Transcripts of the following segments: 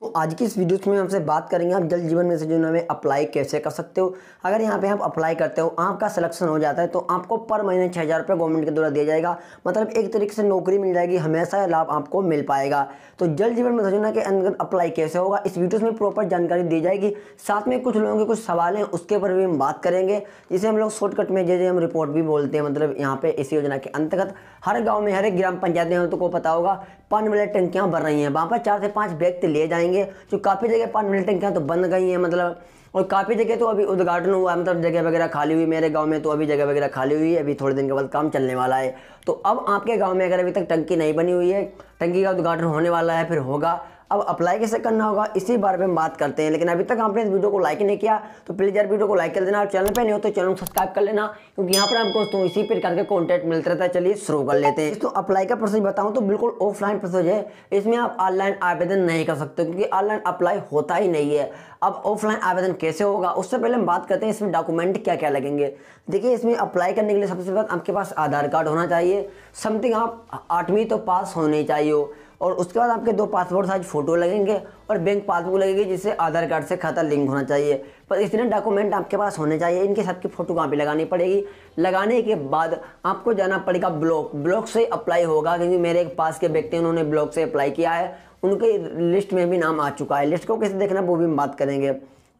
तो आज की इस वीडियो में हमसे बात करेंगे आप जल जीवन मिशन योजना में अप्लाई कैसे कर सकते हो अगर यहाँ पे आप अप्लाई करते हो आपका सिलेक्शन हो जाता है तो आपको पर महीने छः हज़ार रुपये गवर्नमेंट के द्वारा दिया जाएगा मतलब एक तरीके से नौकरी मिल जाएगी हमेशा लाभ आपको मिल पाएगा तो जल जीवन मिशन योजना के अंदर अप्लाई कैसे होगा इस वीडियो में प्रॉपर जानकारी दी जाएगी साथ में कुछ लोगों के कुछ सवाल हैं उसके ऊपर भी हम बात करेंगे जिसे हम लोग शॉर्टकट में जैसे हम रिपोर्ट भी बोलते हैं मतलब यहाँ पे इस योजना के अंतर्गत हर गाँव में हर एक ग्राम पंचायत में तो को पता होगा पानी वाले टंकियाँ भर रही हैं वहाँ पर चार से पाँच व्यक्ति ले जाएंगे जाएंगे जो काफ़ी जगह पानी टंकियाँ तो बन गई हैं मतलब और काफ़ी जगह तो अभी उद्घाटन हुआ है मतलब जगह वगैरह खाली हुई मेरे गांव में तो अभी जगह वगैरह खाली हुई है अभी थोड़े दिन के बाद काम चलने वाला है तो अब आपके गांव में अगर अभी तक टंकी नहीं बनी हुई है टंकी का उद्घाटन होने वाला है फिर होगा अब अप्लाई कैसे करना होगा इसी बारे में हम बात करते हैं लेकिन अभी तक आपने इस वीडियो को लाइक नहीं किया तो प्लीज़ यार वीडियो को लाइक कर देना और चैनल पे नहीं हो तो चैनल को सब्सक्राइब कर लेना क्योंकि यहाँ पर आपको दोस्तों इसी प्रकार के कॉन्टेंट मिलते रहता है चलिए शुरू कर लेते हैं तो अप्लाई का प्रोसेस बताऊँ तो बिल्कुल ऑफलाइन प्रोसेस है इसमें आप ऑनलाइन आवेदन नहीं कर सकते क्योंकि ऑनलाइन अप्लाई होता ही नहीं है अब ऑफलाइन आवेदन कैसे होगा उससे पहले हम बात करते हैं इसमें डॉक्यूमेंट क्या क्या लगेंगे देखिए इसमें अप्लाई करने के लिए सबसे पहले आपके पास आधार कार्ड होना चाहिए समथिंग आप आठवीं तो पास होने चाहिए और उसके बाद आपके दो पासपोर्ट साइज फ़ोटो लगेंगे और बैंक पासबुक लगेगी जिससे आधार कार्ड से खाता लिंक होना चाहिए पर इतने डॉक्यूमेंट आपके पास होने चाहिए इनके सबकी फ़ोटो कापी लगानी पड़ेगी लगाने के बाद आपको जाना पड़ेगा ब्लॉक ब्लॉक से अप्लाई होगा क्योंकि मेरे एक पास के व्यक्ति उन्होंने ब्लॉक से अप्लाई किया है उनके लिस्ट में भी नाम आ चुका है लिस्ट को कैसे देखना वो भी हम बात करेंगे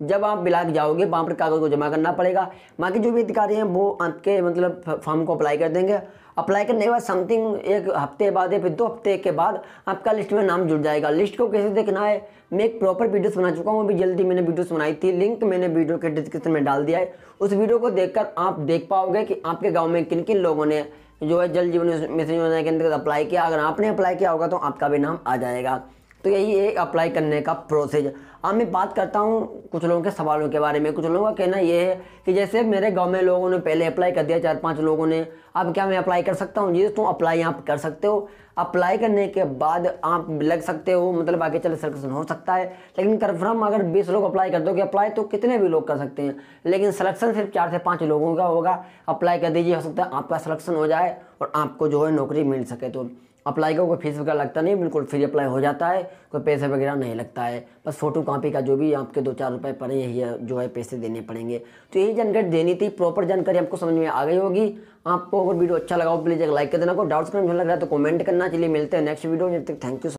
जब आप ब्लाक जाओगे वहाँ पर कागज़ को जमा करना पड़ेगा बाकी जो भी अधिकारी हैं वो आपके मतलब फॉर्म को अप्लाई कर देंगे अप्लाई करने के बाद समथिंग एक हफ्ते बाद या फिर दो हफ्ते के बाद आपका लिस्ट में नाम जुड़ जाएगा लिस्ट को कैसे देखना है मैं एक प्रॉपर वीडियोस बना चुका हूँ अभी जल्दी मैंने वीडियोस बनाई थी लिंक मैंने वीडियो के डिस्क्रिप्शन में डाल दिया है उस वीडियो को देखकर आप देख पाओगे कि आपके गाँव में किन किन लोगों ने जो है जल जीवन मिशन योजना के अंतर्गत अप्लाई किया अगर आपने अप्लाई किया होगा तो आपका भी नाम आ जाएगा तो यही एक अप्लाई करने का प्रोसेस अब हाँ, मैं बात करता हूँ कुछ लोगों के सवालों के बारे में कुछ लोगों का कहना यह है कि जैसे मेरे गांव में लोगों ने पहले अप्लाई कर दिया चार पांच लोगों ने अब क्या मैं अप्लाई कर सकता हूँ जी तुम अप्लाई आप कर सकते हो अप्लाई करने के बाद आप लग सकते हो मतलब आगे चले सिलेक्शन हो सकता है लेकिन कन्फर्म अगर बीस लोग अप्लाई कर दोगे अप्लाई तो कितने भी लोग कर सकते हैं लेकिन सिलेक्शन सिर्फ चार से पाँच लोगों का होगा अप्लाई कर दीजिए हो सकता है आपका सिलेक्शन हो जाए और आपको जो है नौकरी मिल सके तो अप्लाई का कोई फीस वगैरह लगता नहीं बिल्कुल फ्री अप्लाई हो जाता है कोई पैसे वगैरह नहीं लगता है बस फोटो कापी का जो भी आपके दो चार रुपये पड़े यही जो है पैसे देने पड़ेंगे तो यही जानकारी देनी थी प्रॉपर जानकारी आपको समझ में आ गई होगी आपको अगर वीडियो अच्छा लगा हो प्लीज़ एक लाइक कर देना को डाउट्स में लग रहा है तो कमेंट करना चलिए मिलते हैं नेक्स्ट वीडियो में थैंक यू